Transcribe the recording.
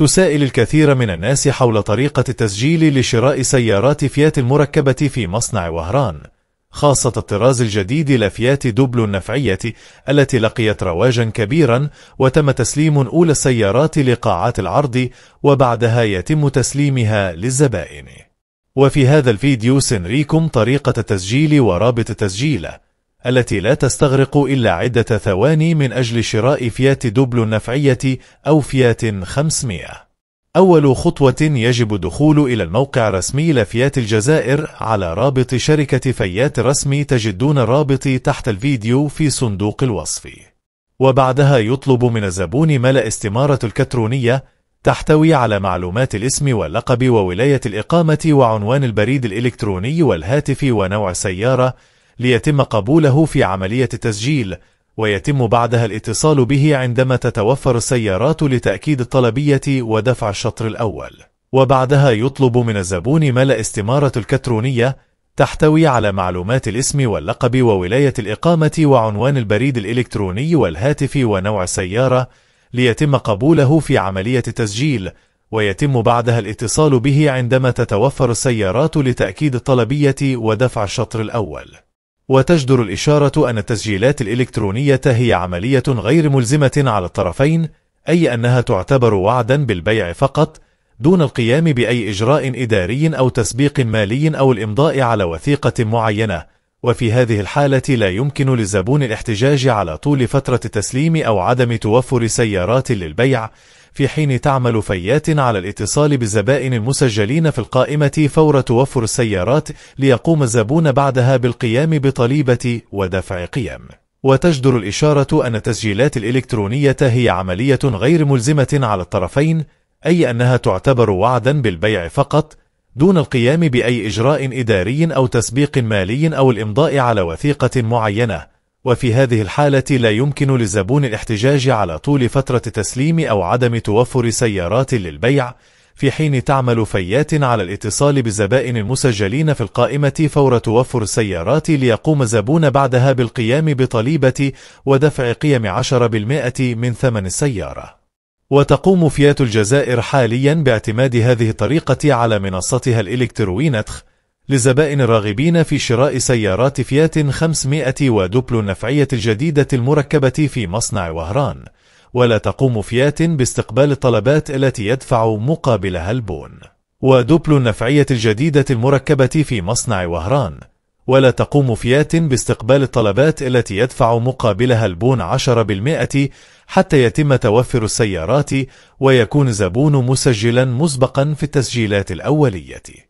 تسائل الكثير من الناس حول طريقة التسجيل لشراء سيارات فيات المركبة في مصنع وهران خاصة الطراز الجديد لفيات دوبلو النفعية التي لقيت رواجا كبيرا وتم تسليم أولى السيارات لقاعات العرض وبعدها يتم تسليمها للزبائن وفي هذا الفيديو سنريكم طريقة التسجيل ورابط التسجيل التي لا تستغرق إلا عدة ثواني من أجل شراء فيات دوبلو النفعية أو فيات 500 أول خطوة يجب دخول إلى الموقع الرسمي لفيات الجزائر على رابط شركة فيات رسمي تجدون الرابط تحت الفيديو في صندوق الوصف وبعدها يطلب من الزبون ملء استمارة الكترونية تحتوي على معلومات الاسم واللقب وولاية الإقامة وعنوان البريد الإلكتروني والهاتف ونوع السيارة ليتم قبوله في عملية التسجيل ويتم بعدها الاتصال به عندما تتوفر السيارات لتأكيد الطلبية ودفع الشطر الأول وبعدها يطلب من الزبون ملء استمارة الكترونية تحتوي على معلومات الاسم واللقب وولاية الإقامة وعنوان البريد الإلكتروني والهاتف ونوع السيارة ليتم قبوله في عملية التسجيل ويتم بعدها الاتصال به عندما تتوفر السيارات لتأكيد الطلبية ودفع الشطر الأول وتجدر الإشارة أن التسجيلات الإلكترونية هي عملية غير ملزمة على الطرفين أي أنها تعتبر وعدا بالبيع فقط دون القيام بأي إجراء إداري أو تسبيق مالي أو الإمضاء على وثيقة معينة وفي هذه الحالة لا يمكن للزبون الاحتجاج على طول فترة التسليم أو عدم توفر سيارات للبيع في حين تعمل فيات على الاتصال بالزبائن المسجلين في القائمة فور توفر السيارات ليقوم الزبون بعدها بالقيام بطليبة ودفع قيم وتجدر الإشارة أن التسجيلات الإلكترونية هي عملية غير ملزمة على الطرفين أي أنها تعتبر وعدا بالبيع فقط دون القيام بأي إجراء إداري أو تسبيق مالي أو الإمضاء على وثيقة معينة وفي هذه الحالة لا يمكن للزبون الاحتجاج على طول فترة تسليم أو عدم توفر سيارات للبيع في حين تعمل فيات على الاتصال بالزبائن المسجلين في القائمة فور توفر السيارات ليقوم الزبون بعدها بالقيام بطليبة ودفع قيم 10% من ثمن السيارة وتقوم فيات الجزائر حاليا باعتماد هذه الطريقة على منصتها الإلكتروينتخ لزبائن الراغبين في شراء سيارات فيات 500 ودبل النفعية الجديدة المركبة في مصنع وهران ولا تقوم فيات باستقبال الطلبات التي يدفع مقابلها البون ودبل النفعية الجديدة المركبة في مصنع وهران ولا تقوم فيات باستقبال الطلبات التي يدفع مقابلها البون 10% حتى يتم توفر السيارات ويكون زبون مسجلا مسبقا في التسجيلات الأولية